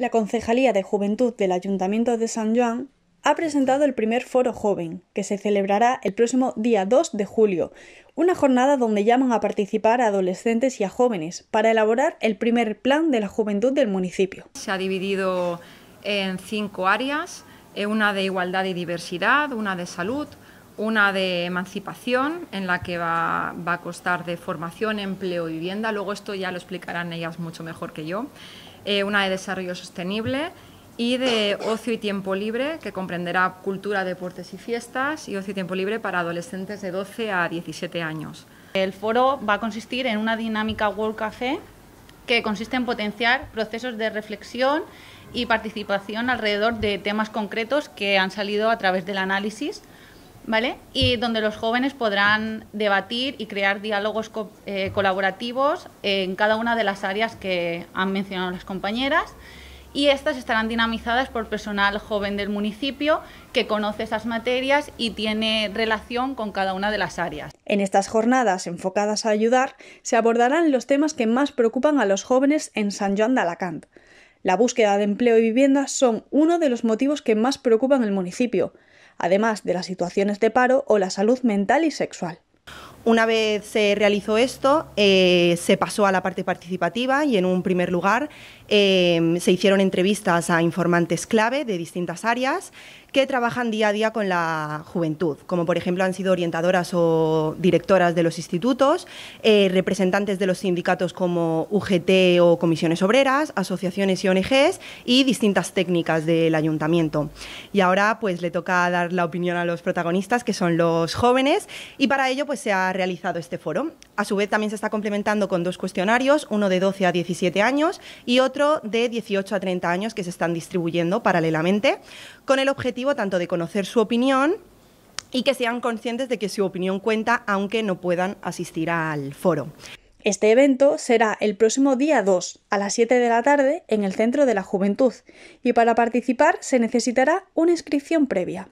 la Concejalía de Juventud del Ayuntamiento de San Juan ha presentado el primer foro joven, que se celebrará el próximo día 2 de julio, una jornada donde llaman a participar a adolescentes y a jóvenes para elaborar el primer plan de la juventud del municipio. Se ha dividido en cinco áreas, eh, una de igualdad y diversidad, una de salud, una de emancipación, en la que va, a costar de formación, empleo y vivienda. Luego esto ya lo explicarán ellas mucho mejor que yo. Eh, una de desarrollo sostenible y de ocio y tiempo libre, que comprenderá cultura, deportes y fiestas, y ocio y tiempo libre para adolescentes de 12 a 17 años. El foro va a consistir en una dinámica World Café que consiste en potenciar procesos de reflexión y participación alrededor de temas concretos que han salido a través del análisis y donde los jóvenes podrán debatir y crear diálogos eh, colaborativos en cada una de las áreas que han mencionado las compañeras. Y estas estarán dinamizadas por personal joven del municipio que conoce esas materias y tiene relación con cada una de las áreas. En estas jornadas enfocadas a ayudar, se abordarán los temas que más preocupan a los jóvenes en San Juan de Alacant. La búsqueda de empleo y vivienda son uno de los motivos que más preocupan el municipio, además de las situaciones de paro o la salud mental y sexual. Una vez se realizó esto, eh, se pasó a la parte participativa y en un primer lugar em, se hicieron entrevistas a informantes clave de distintas áreas que trabajan día a día con la juventud, como por ejemplo han sido orientadoras o directoras de los institutos, eh, representantes de los sindicatos como UGT o comisiones obreras, asociaciones y ONGs y distintas técnicas del ayuntamiento. Y ahora pues le toca dar la opinión a los protagonistas, que son los jóvenes, y para ello pues se ha realizado este foro. A su vez, también se está complementando con dos cuestionarios, uno de 12 a 17 años y otro de 18 a 30 años que se están distribuyendo paralelamente, con el objetivo tanto de conocer su opinión y que sean conscientes de que su opinión cuenta, aunque no puedan asistir al foro. Este evento será el próximo día 2 a las 7 de la tarde en el Centro de la Juventud y para participar se necesitará una inscripción previa.